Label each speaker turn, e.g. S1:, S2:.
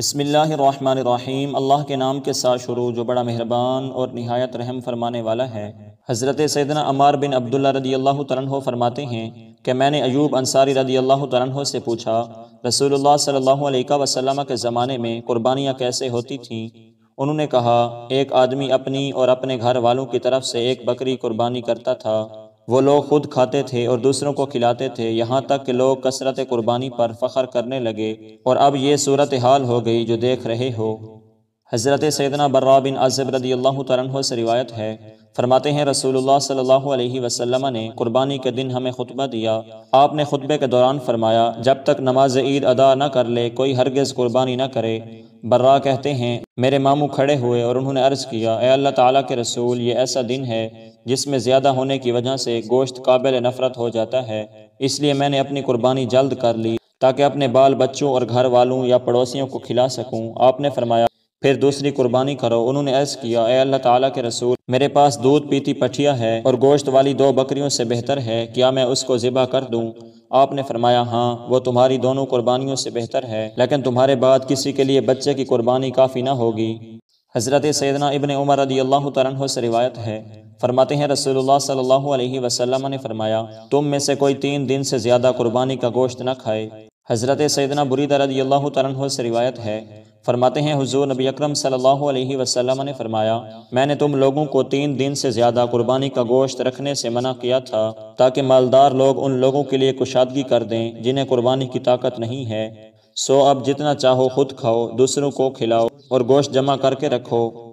S1: बसमीम अल्लाह के नाम के साथ शुरू जो बड़ा मेहरबान और नहायत रहम फरमाने वाला है हज़रत सैदना अमार बिन अब्दुल्ला रदी अल्लाह तनहो फरमाते हैं कि मैंने अयूब अंसारी रदी अल्लाह तरन से पूछा रसूलुल्लाह सल्लल्लाहु अलैहि वसल्लम के ज़माने में कुर्बानियाँ कैसे होती थीं उन्होंने कहा एक आदमी अपनी और अपने घर वालों की तरफ से एक बकरी कुर्बानी करता था वो लोग खुद खाते थे और दूसरों को खिलाते थे यहाँ तक कि लोग कसरत कुर्बानी पर फ़ख्र करने लगे और अब ये सूरत हाल हो गई जो देख रहे हो हज़रत सैदना बर्रा बिन अजब रदी अल्लाह तरन से रिवायत है फरमाते हैं रसूलुल्लाह सल्लल्लाहु अलैहि वसल्लम ने कुर्बानी के दिन हमें खुतबा दिया आपने खुतबे के दौरान फरमाया जब तक नमाज ईद अदा न कर ले कोई हरगज़ कुर्बानी न करे बर्रा कहते हैं मेरे मामू खड़े हुए और उन्होंने अर्ज़ किया ए अल्लाह ताला के रसूल ये ऐसा दिन है जिसमें ज़्यादा होने की वजह से गोश्त काबिल नफ़रत हो जाता है इसलिए मैंने अपनी कुर्बानी जल्द कर ली ताकि अपने बाल बच्चों और घर वालों या पड़ोसियों को खिला सकूँ आपने फरमाया फिर दूसरी कुर्बानी करो उन्होंने ऐस किया ए अल्लाह ताला के रसूल मेरे पास दूध पीती पठिया है और गोश्त वाली दो बकरियों से बेहतर है क्या मैं उसको ज़िबा कर दूँ आपने फरमाया हाँ वो तुम्हारी दोनों कुर्बानियों से बेहतर है लेकिन तुम्हारे बाद किसी के लिए बच्चे की कुर्बानी काफ़ी ना होगी हज़रत सैदना इबन उमर रदी अल्लाह तरह से रिवायत है फरमाते हैं रसूलुल्लाह सल्लल्लाहु अलैहि वसल्लम ने फरमाया तुम में से कोई तीन दिन से ज़्यादा कुर्बानी का गोश्त न खाए हज़रत सैदना बुरी रदी अल्लाह तरह से रिवायत है फरमाते हैं हुजूर नबी अकरम सल्लल्लाहु अलैहि वसल्लम ने फरमाया मैंने तुम लोगों को तीन दिन से ज़्यादा कुर्बानी का गोश्त रखने से मना किया था ताकि मालदार लोग उन लोगों के लिए कुशादगी कर दें जिन्हें कुर्बानी की ताकत नहीं है सो अब जितना चाहो खुद खाओ दूसरों को खिलाओ और गोश्त जमा करके रखो